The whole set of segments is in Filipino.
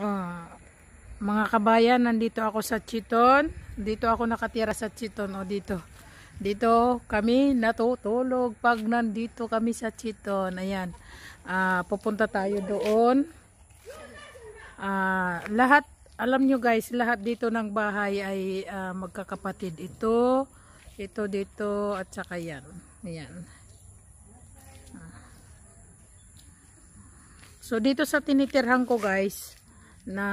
Oh, mga kabayan, nandito ako sa Chiton. Dito ako nakatira sa Chiton. O, oh, dito. Dito kami natutulog pag nandito kami sa Chiton. Ayan. Uh, pupunta tayo doon. Uh, lahat, alam nyo guys, lahat dito ng bahay ay uh, magkakapatid. Ito, ito dito, at saka yan. Ayan. So, dito sa tinitirhan ko guys, na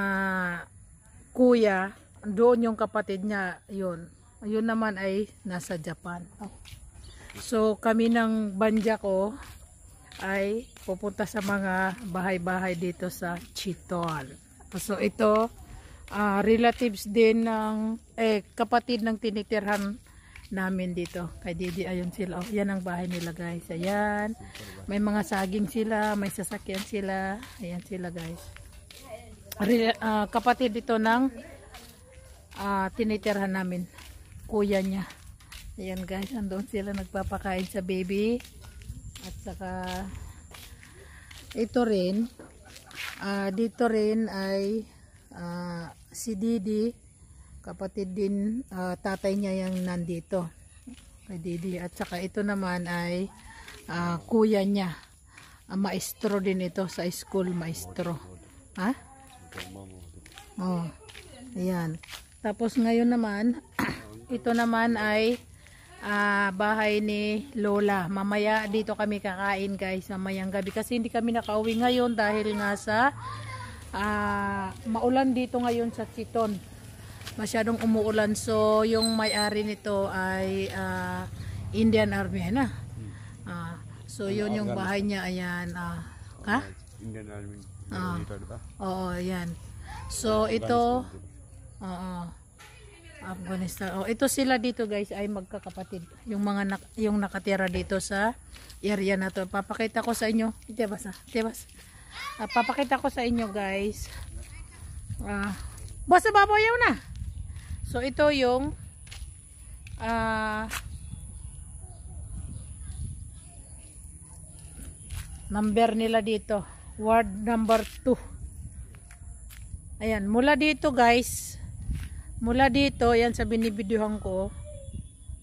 kuya, doon yung kapatid niya, yun. Yun naman ay nasa Japan. So kami ng banja ko ay pupunta sa mga bahay-bahay dito sa Chitol. So ito, uh, relatives din ng, eh, kapatid ng tinitirhan namin dito. Kay Didi, ayun sila. Oh, yan ang bahay nila guys. Ayan. May mga saging sila. May sasakyan sila. Ayan sila guys uh, kapatid dito ng uh, tinitirhan namin. Kuya niya. Ayan guys, andun sila nagpapakain sa baby. At saka ito rin uh, dito rin ay uh, si Didi kapatid din uh, tatay niya yung nandito kay Didi at saka ito naman ay uh, kuya niya uh, maestro din ito sa school maestro ha? Oh. Ayan. Tapos ngayon naman, ito naman ay uh, bahay ni Lola. Mamaya dito kami kakain guys, mamayang gabi. Kasi hindi kami nakauwi ngayon dahil nga sa uh, maulan dito ngayon sa Chiton. Masyadong umuulan. So yung may-ari nito ay uh, Indian Army. Na? Uh, so yun yung bahay niya. Ayan. Uh, ha? Indian Army. Oh. yan. So, ito, oo, Afghanistan. Oh, ito sila dito guys ay magkakapatid. Yung mga nak yung nakatira dito sa area na to. Papakita ko sa inyo. Tebas ah, tebas. Uh, papakita ko sa inyo guys. Ah, uh, basta babayaw na. So, ito yung ah, uh, number nila dito ward number 2 ayan mula dito guys mula dito yan sa binibidyohan ko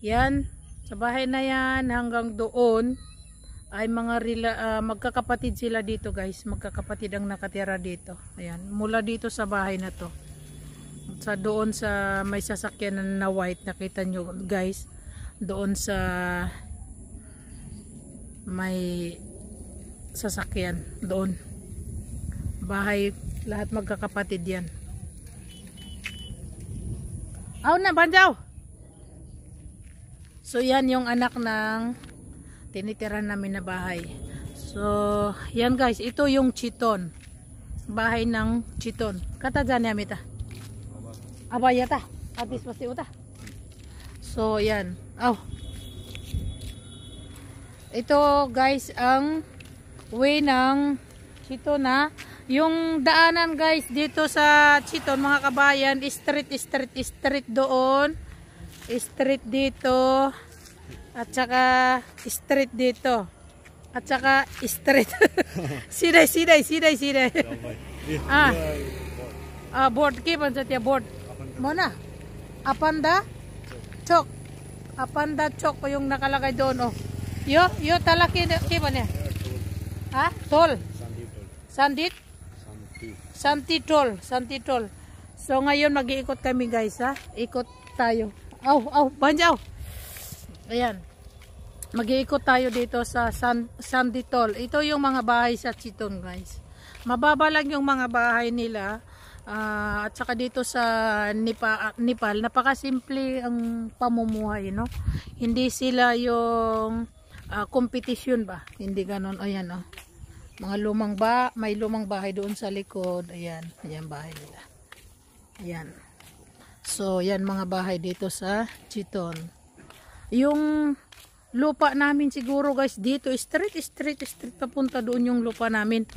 yan sa bahay na yan hanggang doon ay mga rila, uh, ah, magkakapatid sila dito guys magkakapatid ang nakatira dito ayan mula dito sa bahay na to sa doon sa may sasakyan na white nakita nyo guys doon sa may sasakyan doon bahay lahat magkakapatid yan aw na bandaw so yan yung anak ng tinitira namin na bahay so yan guys ito yung chiton bahay ng chiton kata niya mita ta abaya ta atis pasti uta so yan aw ito guys ang way ng chiton na yung daanan guys dito sa Chiton mga kabayan, street, street, street doon. Street dito. At saka street dito. At saka street. siday, siday, siday, siday. ah. Ah, board keep on sa tiya board. Mona. Apanda chok. Apanda chok yung nakalagay doon oh. Yo, yo talaki keep on niya. Ha? Tol. Sandit. Sandit. Santitol, Santitol. So ngayon mag-iikot kami guys ha. Ikot tayo. Aw, aw, banjaw. Ayan. Mag-iikot tayo dito sa San Santitol. Ito yung mga bahay sa Chiton guys. Mababa lang yung mga bahay nila. Uh, at saka dito sa Nepal, Nepal, napakasimple ang pamumuhay, no? Hindi sila yung uh, ah, competition ba? Hindi ganun. Ayan, oh mga lumang ba may lumang bahay doon sa likod ayan ayan bahay nila ayan so yan mga bahay dito sa Chiton yung lupa namin siguro guys dito straight straight straight papunta doon yung lupa namin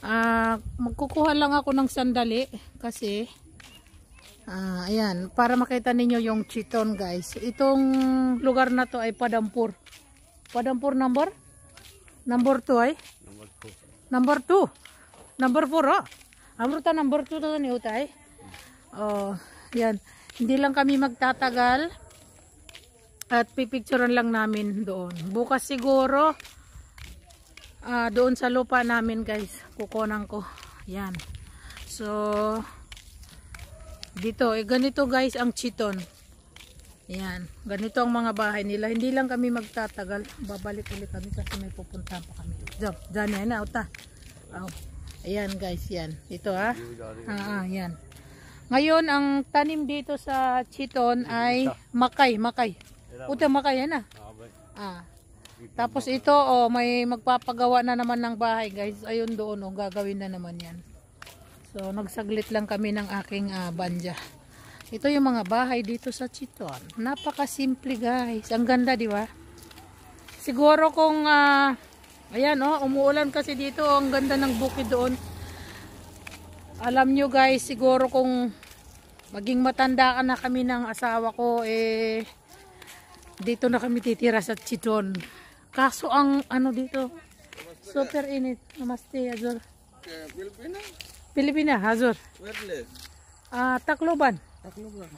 uh, magkukuha lang ako ng sandali kasi uh, ayan para makita ninyo yung Chiton guys itong lugar na to ay Padampur Padampur number number 2 ay eh? Number number two number four Amruta number 2 na ni Utay. Oh, yan. Hindi lang kami magtatagal. At pipicturan lang namin doon. Bukas siguro uh, doon sa lupa namin guys. Kukunan ko. Yan. So, dito. Eh, ganito guys ang chiton. Ayan. Ganito ang mga bahay nila. Hindi lang kami magtatagal. Babalik ulit kami kasi may pupuntahan pa kami. Diyan. Diyan. Ayan. Auta. Oh. Ayan guys. Yan. Ito ha. Ah. ah, ah, yan. Ngayon, ang tanim dito sa Chiton ay makay. Makay. Uta makay. Yan ah. Ah. Tapos ito, oh, may magpapagawa na naman ng bahay guys. Ayun doon, oh, gagawin na naman yan. So, nagsaglit lang kami ng aking uh, banja. Ito yung mga bahay dito sa Chiton. Napakasimple guys. Ang ganda, di ba? Siguro kung, uh, ayan oh, umuulan kasi dito. Oh, ang ganda ng bukid doon. Alam nyo guys, siguro kung maging matanda ka na kami ng asawa ko, eh, dito na kami titira sa Chiton. Kaso ang, ano dito, super init. Namaste, Azor. Pilipina? Pilipina, Azor. Where Ah, Tacloban.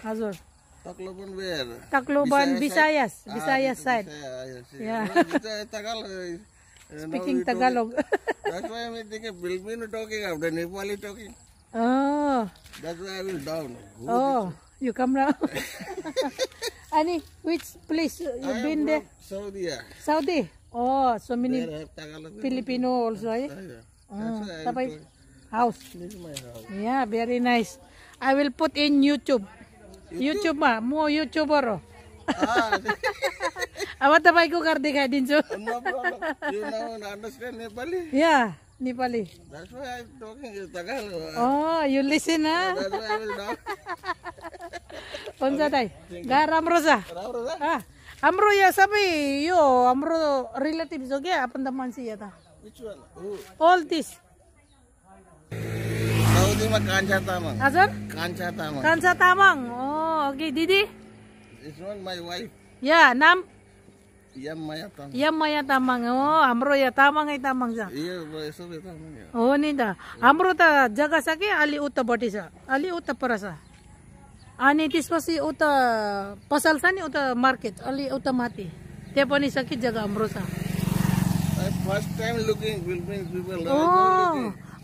Azur. Tacloban where? Tacloban, Visayas. Visayas, Visayas side. Visayas, ah, yeah. Tagalog. Speaking Tagalog. That's why I'm thinking Filipino talking after Nepali talking. Oh. That's why I will down. Who oh, you come now. Ani, which place you I been there? Saudi. Saudi. Oh, so many Filipino also, eh? Yeah. Oh, house. This is my house. Yeah, very nice. I will put in YouTube. YouTube, YouTube ma, mo YouTuber. Ah. Awa tapai ko karde ka din so. No problem. You know, understand Nepali? Yeah, Nepali. That's why I'm talking in Tagalog. Oh, you listen na. Ah. That's why I will talk. Unsa tay? Garam rosa. Garam rosa. Ah. Amro ya sabi yo amro relatives okay apan daman ya ta. Which one? Oh. All this ini mah kanca tamang. Azan? Kanca tamang. Kanca tamang. Oh, okay. Didi? This one my wife. Ya, yeah, nam? Yam maya tamang. Yam maya tamang. Oh, amro ya tamang ay tamang sa. Iya, so be tamang ya. Oh, ninda. Amro ta jaga sa ke ali uta boti sa. Ali uta para sa. Ani pasi uta pasal sa ni uta market. Ali uta mati. Tepo ni sakit jaga amro sa. First time looking, people, people. Oh.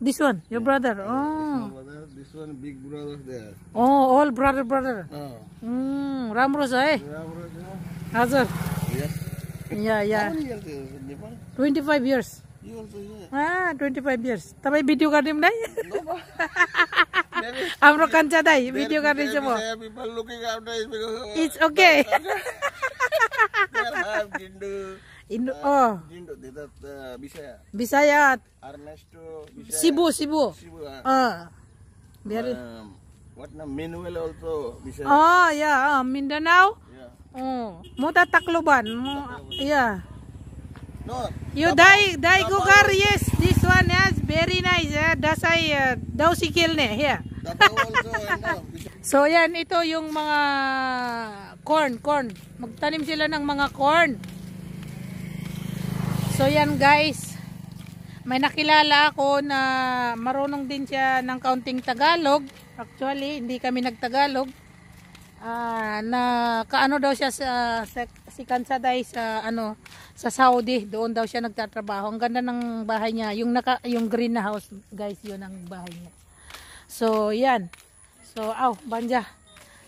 This one, your yeah. brother. Oh. this, one brother, this one big brother there. Oh, all brother brother. Oh. Hmm, Ram eh? Ram Rosa. Hazar. Yes. Yeah, yeah. How many years is Nepal? 25 years. You also, here? Ah, 25 years. Tapi video garden dai? No. हाम्रो कञ्चा दाई भिडियो गर्दैछु It's okay. Okay Indo uh, oh. Indo dito uh, ah, Bisaya. Bisaya. Ernesto Bisaya. Cebu, Cebu. Cebu. Ah. Uh. uh. Very um, what na Manuel also Bisaya. Oh, yeah, uh, Mindanao. Yeah. Oh, mo ta Tacloban. Mo yeah. No. You dai dai Gugar, yes. This one is very nice. Uh, dasay uh, daw si Kilne here. so yan, ito yung mga corn, corn. Magtanim sila ng mga corn. So yan guys, may nakilala ako na marunong din siya ng kaunting Tagalog. Actually, hindi kami nagtagalog. Uh, na kaano daw siya sa, sa si Kansaday sa ano sa Saudi, doon daw siya nagtatrabaho. Ang ganda ng bahay niya, yung naka yung greenhouse guys, 'yun ang bahay niya. So, 'yan. So, aw, oh, banja.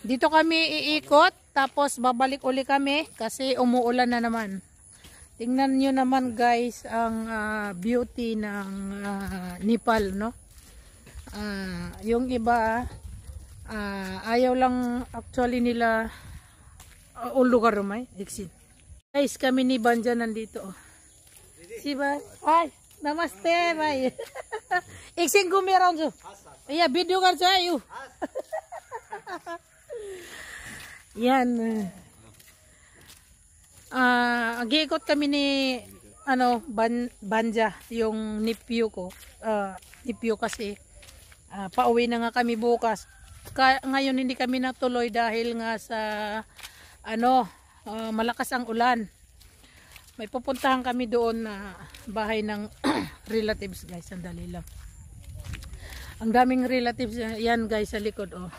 Dito kami iikot tapos babalik uli kami kasi umuulan na naman. Tingnan nyo naman guys ang uh, beauty ng uh, Nepal, no? Uh, yung iba, uh, ayaw lang actually nila uh, lugar rumay, exit. Guys, kami ni Banja nandito. Oh. Si ba? Ay, namaste, bye. Iksing gumirang so. Iya, video ka sa iyo. Yan. Yan. Eh uh, giikot kami ni ano ban, banja yung nephew ko uh, nephew kasi uh, pauwi na nga kami bukas Ka ngayon hindi kami natuloy dahil nga sa ano uh, malakas ang ulan may pupuntahan kami doon na bahay ng relatives guys sandali lang ang daming relatives yan guys sa likod oh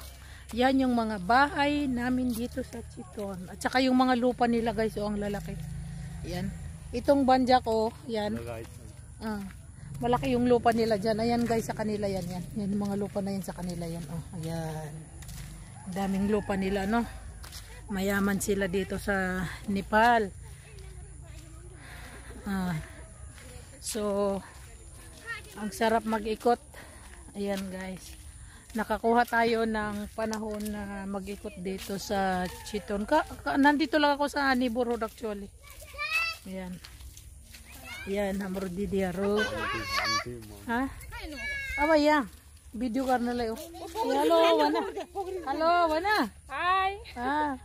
yan yung mga bahay namin dito sa Chiton. At saka yung mga lupa nila guys, oh, ang lalaki. Yan. Itong banjak oh, yan. Ah, malaki yung lupa nila dyan. Ayan guys, sa kanila yan. Yan, yan mga lupa na yan sa kanila yan. Oh, ayan. Daming lupa nila, no? Mayaman sila dito sa Nepal. Ah. So, ang sarap mag-ikot. Ayan guys nakakuha tayo ng panahon na mag-ikot dito sa Chiton. Ka, ka, nandito lang ako sa Neighbor Road actually. Ayan. Ayan, Hamro Didia Road. Ha? Aba, yan. Video ka na lang. Hello, oh. wana. Hello, wana. Hi. Ah.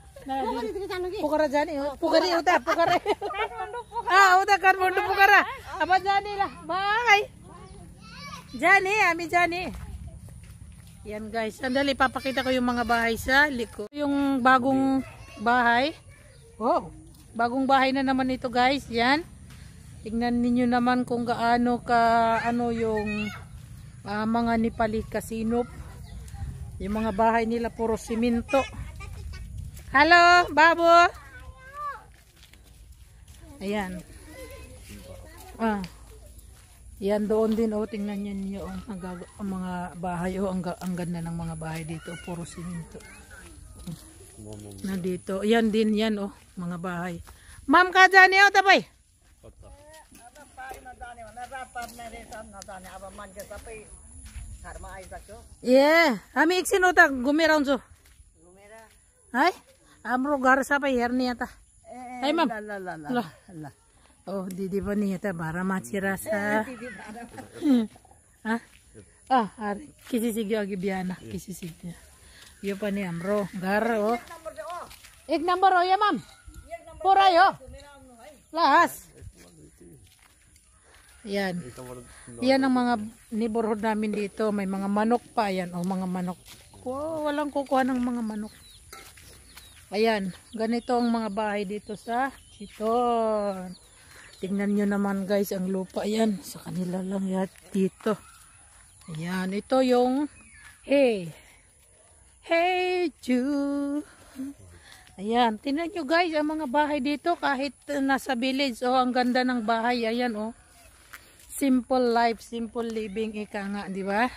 Pukara jani. Eh. Pukari uta, pukara. Ah, uta kan mundu pukara. Aba jani eh, lah. Bye. Jani, eh, ami jani. Yan guys. Sandali, papakita ko yung mga bahay sa likod. Yung bagong bahay. Wow. Bagong bahay na naman ito guys. Yan. Tingnan ninyo naman kung gaano ka ano yung uh, mga Nepali kasinop. Yung mga bahay nila puro simento. Hello, babo. Ayan. Ah. Yan doon din oh, tingnan niyo niyo oh, ang, ang mga bahay oh, ang, ang ganda ng mga bahay dito, oh, puro puro Na dito. yan din yan oh, mga bahay. Ma'am ka dyan oh, tapay. Yeah, ami iksin ota oh, gumira unso. Gumira. Ay, amro gar sa pa herni ata. Eh, Ay ma'am. La la la la. la. Oh, ओ दिदी पनि यता भाडामाछी छ अँ अरे किसी सिक्यो अघि बिहान किसी सिक्थ्यो यो पनि हाम्रो घर हो एक नम्बर हो यो माम पुरै हो ल हस् Yan. Yan ang mga neighborhood namin dito. May mga manok pa. Yan. O oh, mga manok. Wow, walang kukuha ng mga manok. Ayan. Ganito ang mga bahay dito sa Chiton. Tingnan nyo naman guys ang lupa yan. Sa kanila lang yan dito. Ayan. Ito yung hey. Hey Jude. Ayan. Tingnan nyo guys ang mga bahay dito kahit nasa village. Oh, ang ganda ng bahay. Ayan oh. Simple life, simple living. Ika nga, di ba?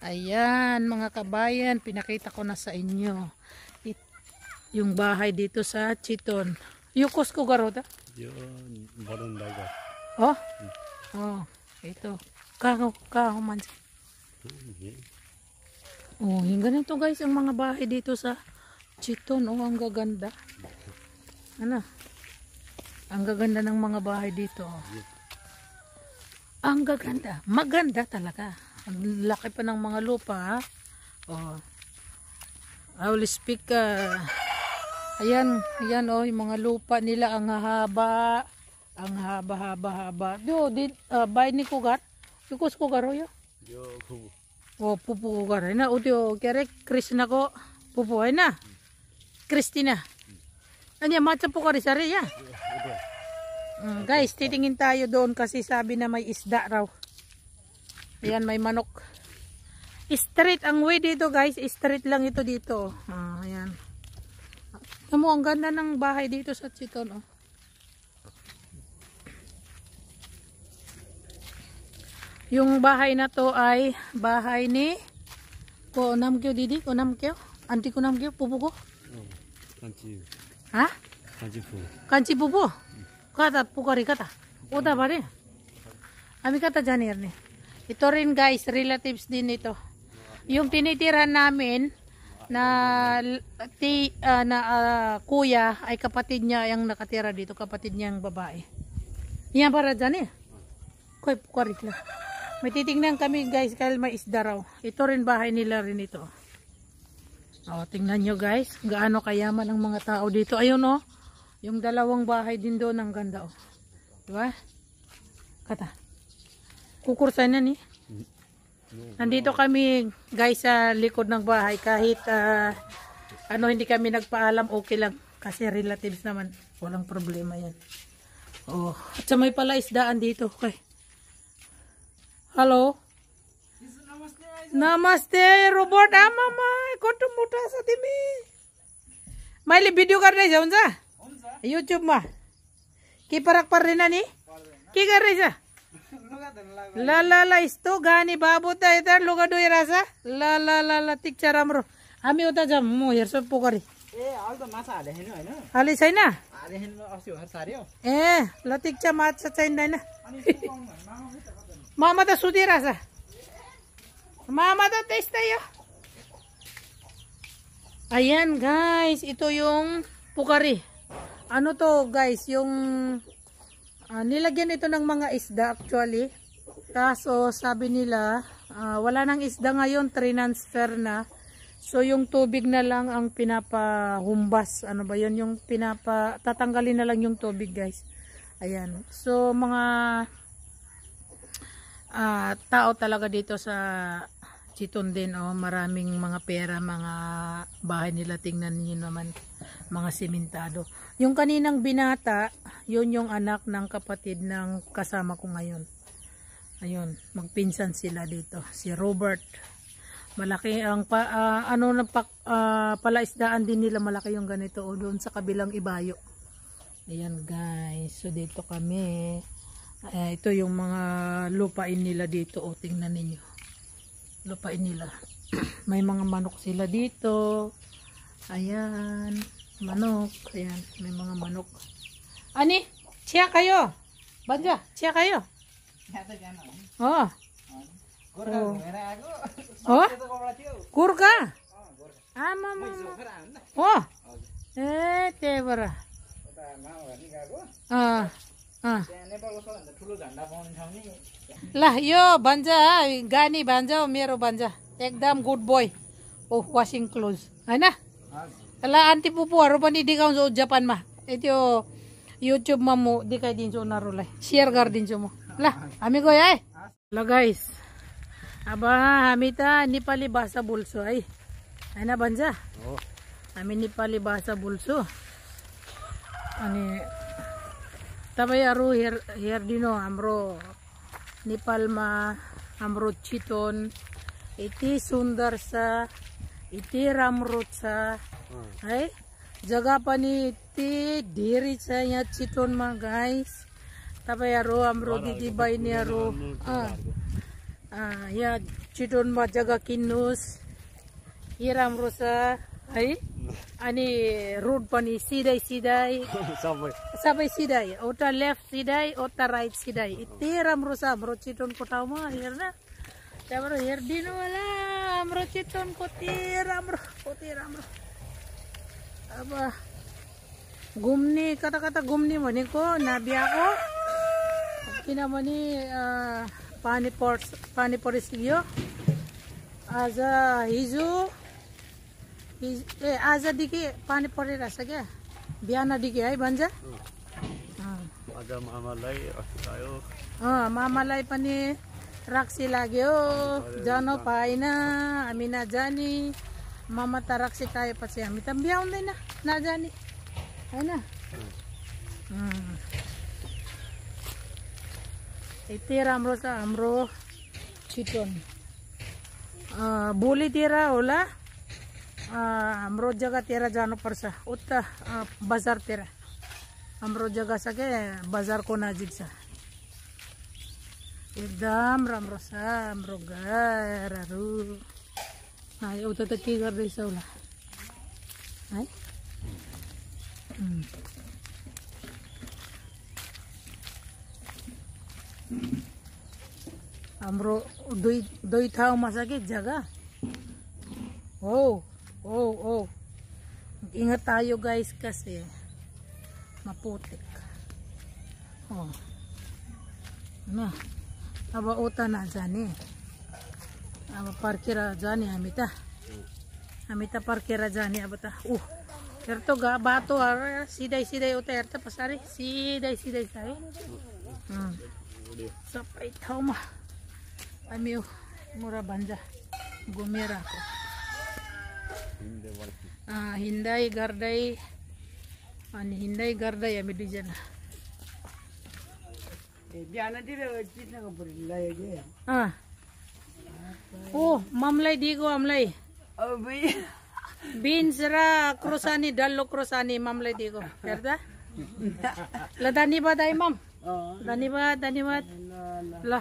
Ayan mga kabayan, pinakita ko na sa inyo. It, yung bahay dito sa Chiton. Yukos ko garoda? Yun, balon daw ka. Oh? Oh, ito. Kaho, kaho man. Oh, yung ganito guys, ang mga bahay dito sa Chiton. Oh, ang gaganda. Ano? Ang gaganda ng mga bahay dito. Oh. Ang gaganda. Maganda talaga. Ang laki pa ng mga lupa. Ha? Oh. I will speak uh, Ayan, ayan oh, yung mga lupa nila ang haba. Ang haba, haba, haba. Yo, oh, did uh, ah, bay ni kugat. Ikos ko garo yo. Yo, pupu. Oh, pupu ko garo na. Udyo, oh, oh, kere Krishna ko pupu ay na. Christina. Anya matcha po ka rin sari ya. Mm, guys, titingin tayo doon kasi sabi na may isda raw. Ayan, may manok. Street ang way dito guys. Street lang ito dito. Ah. Alam mo, ang ganda ng bahay dito sa Chiton, oh. Yung bahay na to ay bahay ni ko namkyo oh, didi ko namkyo Auntie ko namkyo pupo ko kanchi ha kanchi pupo kanchi pupo kata pukari kata oda bare ami kata janir ni ito rin guys relatives din ito yung tinitira namin na ti, uh, na uh, kuya ay kapatid niya yung nakatira dito, kapatid niya niyang babae. Yan para dyan eh. Koy, kwarit lang. May titingnan kami guys dahil may isda raw. Ito rin bahay nila rin ito. O, tingnan nyo guys, gaano kayaman ang mga tao dito. Ayun o, oh, yung dalawang bahay din doon ang ganda o. Oh. Diba? Kata. Kukursan na ni. Eh. Nandito kami guys sa likod ng bahay kahit uh, ano hindi kami nagpaalam okay lang kasi relatives naman walang problema yan. Oh, at sa may pala isdaan dito okay. Hello. Namaste Robert Amama ah, koto muta sa timi. May li video kar sa unsa? Unsa? YouTube ma. Ki parak par ni? Ki kar sa? ल ल ल यस्तो गानी बाबु त यता लुगा डुइरहेछ ल ल ल ल टिक्छ राम्रो हामी उता जाउँ म हेर्छु पोखरी अलि छैन ए ल टिक्छ माछा चाहिँदैन मामा त सुतिरहेछ मामा त त्यस्तै हो Ayan guys ito yung pukari. अनु त guys yung Uh, nilagyan ito ng mga isda actually. Kaso sabi nila, uh, wala nang isda ngayon, transfer na. So yung tubig na lang ang pinapahumbas. Ano ba yun? Yung pinapa, tatanggalin na lang yung tubig guys. Ayan. So mga uh, tao talaga dito sa Chiton din oh, maraming mga pera, mga bahay nila tingnan niyo naman, mga simentado. Yung kaninang binata, yun yung anak ng kapatid ng kasama ko ngayon. Ayun, magpinsan sila dito, si Robert. Malaki ang pa, uh, ano na pa, uh, palaisdaan din nila malaki yung ganito o oh, doon sa kabilang ibayo. Ayun guys, so dito kami. Uh, ito yung mga lupain nila dito o oh, tingnan niyo. lupain nila may mga manok sila dito ayan manok ayan may mga manok ani siya kayo banja siya kayo oh oh oh kurka ah mama oh eh tebara ah ah ल यो भन्छ गानी भन्छ मेरो भन्छ एकदम good boy ओ washing clothes होइन ल आन्टी पुपूहरू पनि देखाउँछु जापानमा त्यो युट्युबमा म देखाइदिन्छु उनीहरूलाई सेयर गरिदिन्छु म ल हामी गयो है ल गाइस अब हामी त नेपाली भाषा बोल्छु है होइन भन्छ हामी नेपाली भाषा बोल्छु अनि तपाईँहरू हेर हेरिदिनु हाम्रो नेपालमा हाम्रो चितवन यति सुन्दर छ यति राम्रो छ है जग्गा पनि यति धेरै छ यहाँ चितवनमा घाइस तपाईँहरू हाम्रो दिदी बहिनीहरू यहाँ चितवनमा जग्गा किन्नुहोस् यो राम्रो छ है अनि रोड पनि सिधै सिधै सबै सबै सिधै उता लेफ्ट सिधै उता राइट सिधै यति राम्रो छ हाम्रो चितवनको ठाउँमा हेर्न त्यहाँबाट हेरिदिनु होला हाम्रो चितवन कति राम्रो कति राम्रो अब घुम्ने कता कता घुम्ने भनेको नाबियाको किनभने पानी पर्छ पानी परिसक्यो आज हिजो ए आजदेखि पानी परिरहेछ क्या बिहानदेखि है भन्छ मामालाई पनि रक्सी लाग्यो जान पाएन हामी नजाने मामा त रक्सी खाएपछि हामी त भ्याउँदैन नजाने होइन यति राम्रो छ हाम्रो छिटो भोलितिर होला हम जगह तेरह जान पर्स हाम्रो जग्गा तेरह हम जगह नजिक छ एकदम नजिक छ हाम्रो घरहरू उता त के दुई दुई ठाव में कि जगह हो Oh, oh. Ingat tayo guys kasi maputik. Oh. Ano? Na. Aba uta na jani. Aba parkira jani eh, amita. Amita parkira jani eh, abata. Uh. Erto ga bato ar ah. sidai sidai uta erta pasari. sidai siday sari. Hmm. Sapay thauma. Amiyo mura banja. Gumera ko. हिँड्दै गर्दै अनि हिँड्दै गर्दै हामी दुईजना ओ ममलाई दिएको हामीलाई बिन्स र क्रोसानी डल्लो क्रोसानी ममलाई दिएको हेर्दा ल धन्यवाद है मम धन्यवाद धन्यवाद ल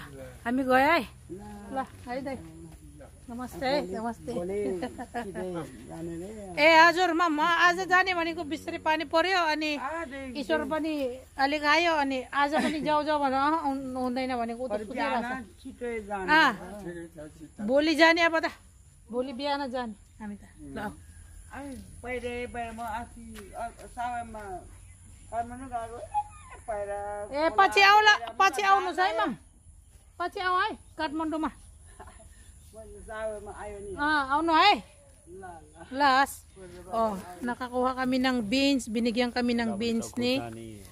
हामी गयो है ल है दाई नमस्ते नमस्ते ए हजुर म आज जाने भनेको बिस्तारै पानी पर्यो अनि ईश्वर पनि अलिक आयो अनि आज पनि जाउ जाउ भनेर हुँदैन भनेको भोलि जाने अब त भोलि बिहान जाने हामी त ल ए पछि आउला पछि आउनुहोस् है म पछि आऊ है काठमाडौँमा Ah, ano eh? Last. Oh, nakakuha kami ng beans. Binigyan kami ng beans ni.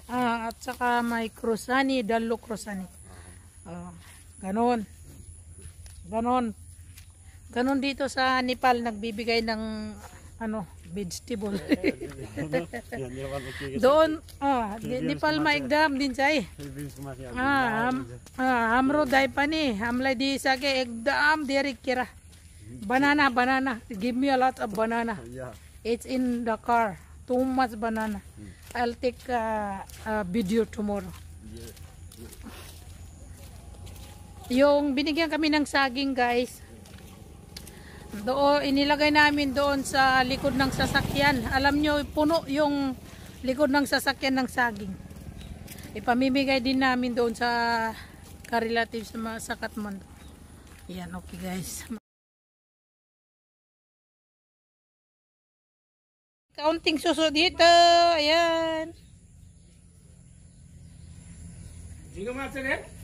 Ah, at saka may krusani, dalo krusani. Oh, ganon. Ganon. Ganon dito sa Nepal nagbibigay ng ano vegetable. Doon, ah, di, di pal maigdam din say. Eh. Ah, am, ah, amro day pa ni. Amlay di sa ke ekdam diri kira. Banana, banana. Give me a lot of banana. It's in the car. Too much banana. Hmm. I'll take uh, a video tomorrow. Yeah. Yung binigyan kami ng saging guys. Doon, inilagay namin doon sa likod ng sasakyan. Alam nyo, puno yung likod ng sasakyan ng saging. Ipamimigay din namin doon sa karelative sa, sa Kathmandu. Yan, okay guys. Kaunting suso dito. Ayan. Ayan. 지금 왔어요?